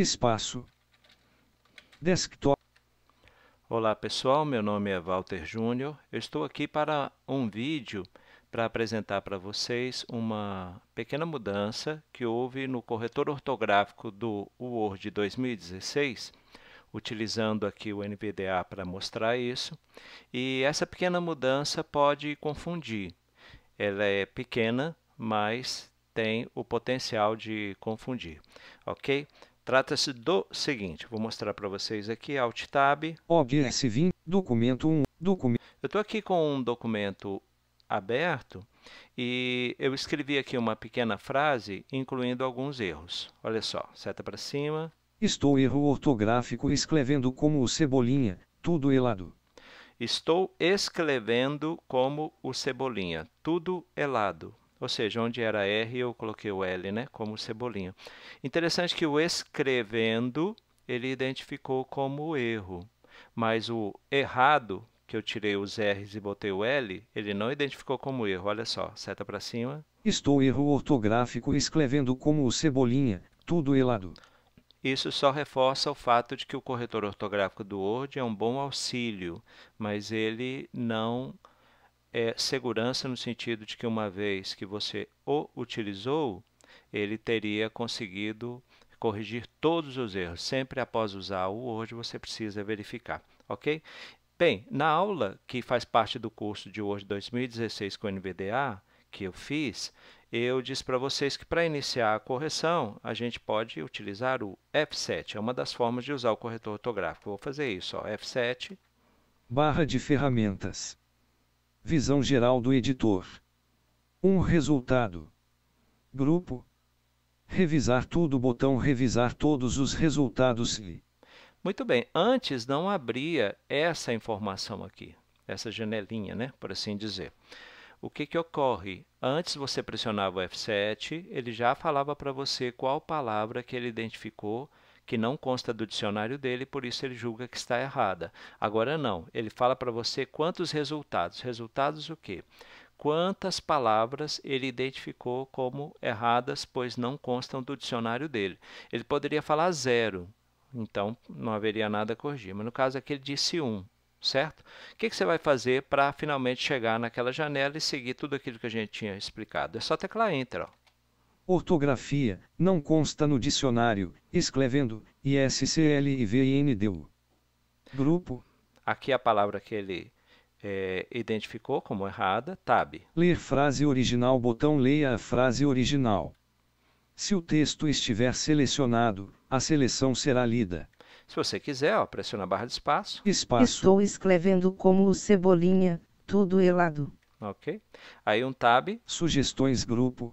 espaço, desktop. Olá pessoal, meu nome é Walter Júnior. Eu estou aqui para um vídeo para apresentar para vocês uma pequena mudança que houve no corretor ortográfico do Word 2016, utilizando aqui o NVDA para mostrar isso. E essa pequena mudança pode confundir. Ela é pequena, mas tem o potencial de confundir, ok? Trata-se do seguinte, vou mostrar para vocês aqui, Alt Tab. OBS 20, documento 1, documento. Eu estou aqui com um documento aberto e eu escrevi aqui uma pequena frase incluindo alguns erros. Olha só, seta para cima. Estou erro ortográfico escrevendo como o Cebolinha, tudo helado. Estou escrevendo como o Cebolinha, tudo helado ou seja, onde era R eu coloquei o L, né, como cebolinha. Interessante que o escrevendo ele identificou como erro, mas o errado, que eu tirei os R's e botei o L, ele não identificou como erro. Olha só, seta para cima. Estou erro ortográfico escrevendo como o cebolinha, tudo elado. Isso só reforça o fato de que o corretor ortográfico do Word é um bom auxílio, mas ele não é segurança no sentido de que uma vez que você o utilizou, ele teria conseguido corrigir todos os erros. Sempre após usar o Word, você precisa verificar, ok? Bem, na aula que faz parte do curso de Word 2016 com o NVDA, que eu fiz, eu disse para vocês que para iniciar a correção, a gente pode utilizar o F7. É uma das formas de usar o corretor ortográfico. Vou fazer isso, ó, F7. Barra de ferramentas. Visão geral do editor. Um resultado. Grupo. Revisar tudo, botão revisar todos os resultados. Muito bem, antes não abria essa informação aqui, essa janelinha, né, por assim dizer. O que, que ocorre? Antes você pressionava o F7, ele já falava para você qual palavra que ele identificou que não consta do dicionário dele, por isso ele julga que está errada. Agora não, ele fala para você quantos resultados. Resultados o quê? Quantas palavras ele identificou como erradas, pois não constam do dicionário dele. Ele poderia falar zero, então não haveria nada a corrigir. Mas no caso aqui ele disse um, certo? O que, você vai fazer para finalmente chegar naquela janela e seguir tudo aquilo que a gente tinha explicado? É só teclar Enter. Ó. Ortografia, não consta no dicionário, escrevendo, ISCLIVINDU. Grupo. Aqui a palavra que ele é, identificou como errada, tab. Ler frase original, botão leia a frase original. Se o texto estiver selecionado, a seleção será lida. Se você quiser, ó, pressiona a barra de espaço. Espaço. Estou escrevendo como o Cebolinha, tudo helado. Ok. Aí um tab. Sugestões grupo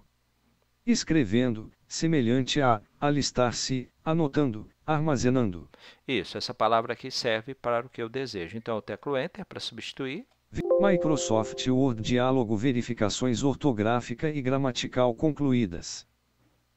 escrevendo, semelhante a alistar-se, anotando, armazenando. Isso, essa palavra aqui serve para o que eu desejo. Então o teclo Enter é para substituir. Microsoft Word Diálogo Verificações ortográfica e gramatical concluídas.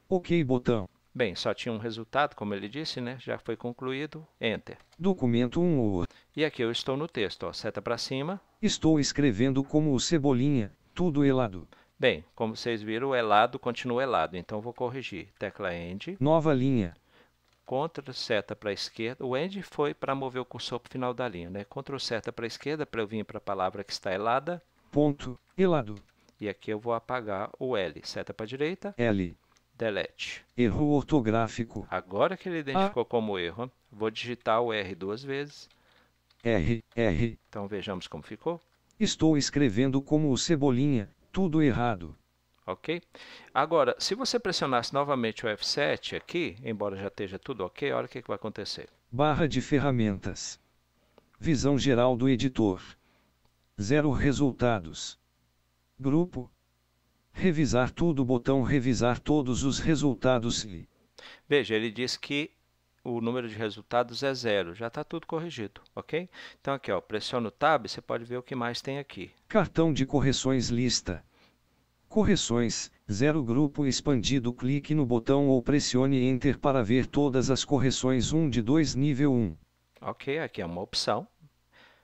OK botão. Bem, só tinha um resultado, como ele disse, né? Já foi concluído. Enter. Documento 1 Word. E aqui eu estou no texto, ó, seta para cima. Estou escrevendo como o Cebolinha, tudo helado. Bem, como vocês viram, o elado continua elado, então vou corrigir. Tecla End. Nova linha. Ctrl seta para a esquerda. O End foi para mover o cursor para o final da linha, né? Ctrl seta para a esquerda para eu vir para a palavra que está elada. Ponto. Elado. E aqui eu vou apagar o L. Seta para a direita. L. Delete. Erro ortográfico. Agora que ele ah. identificou a. como erro, vou digitar o R duas vezes. R, R. Então vejamos como ficou. Estou escrevendo como o Cebolinha, tudo errado. Ok? Agora, se você pressionasse novamente o F7 aqui, embora já esteja tudo ok, olha o que, que vai acontecer. Barra de ferramentas. Visão geral do editor. Zero resultados. Grupo. Revisar tudo, botão revisar todos os resultados Veja, ele diz que o número de resultados é zero. Já está tudo corrigido, ok? Então, aqui, ó, pressiono o Tab, você pode ver o que mais tem aqui. Cartão de correções lista. Correções, zero grupo expandido. Clique no botão ou pressione Enter para ver todas as correções 1 de 2 nível 1. Ok, aqui é uma opção.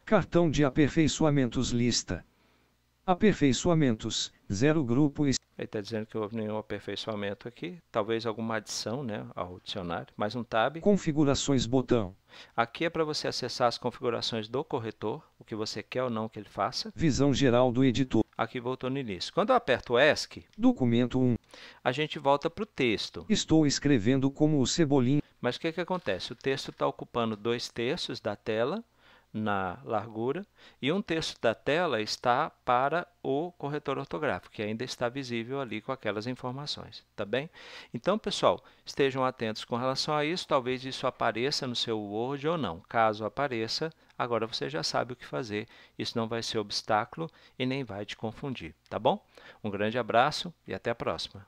Cartão de aperfeiçoamentos lista. Aperfeiçoamentos, zero grupo expandido. Ele está dizendo que não houve nenhum aperfeiçoamento aqui. Talvez alguma adição né, ao dicionário. Mais um tab. Configurações botão. Aqui é para você acessar as configurações do corretor, o que você quer ou não que ele faça. Visão geral do editor. Aqui voltou no início. Quando eu aperto o ESC, documento 1, a gente volta para o texto. Estou escrevendo como o Cebolinha. Mas o que, que acontece? O texto está ocupando dois terços da tela na largura e um terço da tela está para o corretor ortográfico, que ainda está visível ali com aquelas informações, tá bem? Então, pessoal, estejam atentos com relação a isso, talvez isso apareça no seu Word ou não. Caso apareça, agora você já sabe o que fazer, isso não vai ser obstáculo e nem vai te confundir, tá bom? Um grande abraço e até a próxima.